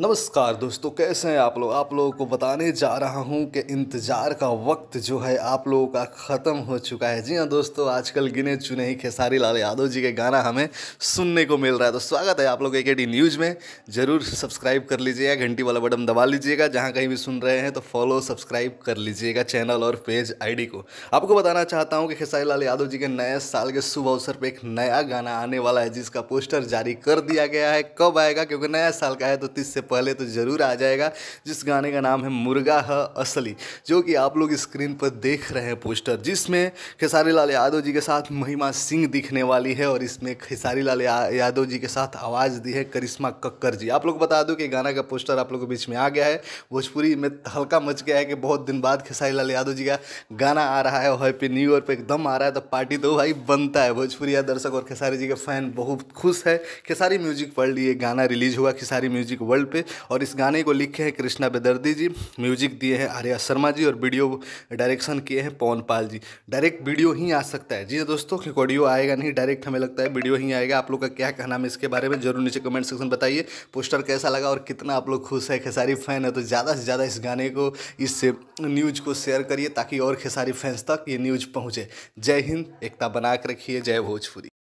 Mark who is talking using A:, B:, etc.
A: नमस्कार दोस्तों कैसे हैं आप लोग आप लोगों को बताने जा रहा हूं कि इंतज़ार का वक्त जो है आप लोगों का ख़त्म हो चुका है जी हां दोस्तों आजकल गिने चुने ही खेसारी लाल यादव जी के गाना हमें सुनने को मिल रहा है तो स्वागत है आप लोग एक एडी न्यूज़ में ज़रूर सब्सक्राइब कर लीजिएगा घंटी वाला बटन दबा लीजिएगा जहाँ कहीं भी सुन रहे हैं तो फॉलो सब्सक्राइब कर लीजिएगा चैनल और पेज आई को आपको बताना चाहता हूँ कि खेसारी लाल यादव जी के नए साल के शुभ अवसर पर एक नया गाना आने वाला है जिसका पोस्टर जारी कर दिया गया है कब आएगा क्योंकि नया साल का है तो तीस से पहले तो ज़रूर आ जाएगा जिस गाने का नाम है मुर्गा है असली जो कि आप लोग स्क्रीन पर देख रहे हैं पोस्टर जिसमें खेसारी लाल यादव जी के साथ महिमा सिंह दिखने वाली है और इसमें खेसारी लाल यादव जी के साथ आवाज़ दी है करिश्मा कक्कर जी आप लोग बता दो कि गाना का पोस्टर आप लोग के बीच में आ गया है भोजपुरी में हल्का मच गया है कि बहुत दिन बाद खेसारी लाल यादव जी का गाना आ रहा है और हैप्पी न्यू ईयर पर एकदम आ रहा है तो पार्टी तो भाई बनता है भोजपुरी या दर्शक और खेसारी जी के फैन बहुत खुश है खेसारी म्यूजिक वर्ल्ड ये गाना रिलीज हुआ खेसारी म्यूजिक वर्ल्ड पे और इस गाने को लिखे हैं कृष्णा बेदर्दी जी म्यूजिक दिए हैं आर्या शर्मा जी और वीडियो डायरेक्शन किए हैं पवन पाल जी डायरेक्ट वीडियो ही आ सकता है जी हाँ दोस्तों क्योंकि ऑडियो आएगा नहीं डायरेक्ट हमें लगता है वीडियो ही आएगा आप लोग का क्या कहना है इसके बारे में जरूर नीचे कमेंट सेक्शन बताइए पोस्टर कैसा लगा और कितना आप लोग खुश है खेसारी फैन है तो ज़्यादा से ज़्यादा इस गाने को इस न्यूज़ को शेयर करिए ताकि और खेसारी फैंस तक ये न्यूज़ पहुँचे जय हिंद एकता बना के रखिए जय भोजपुरी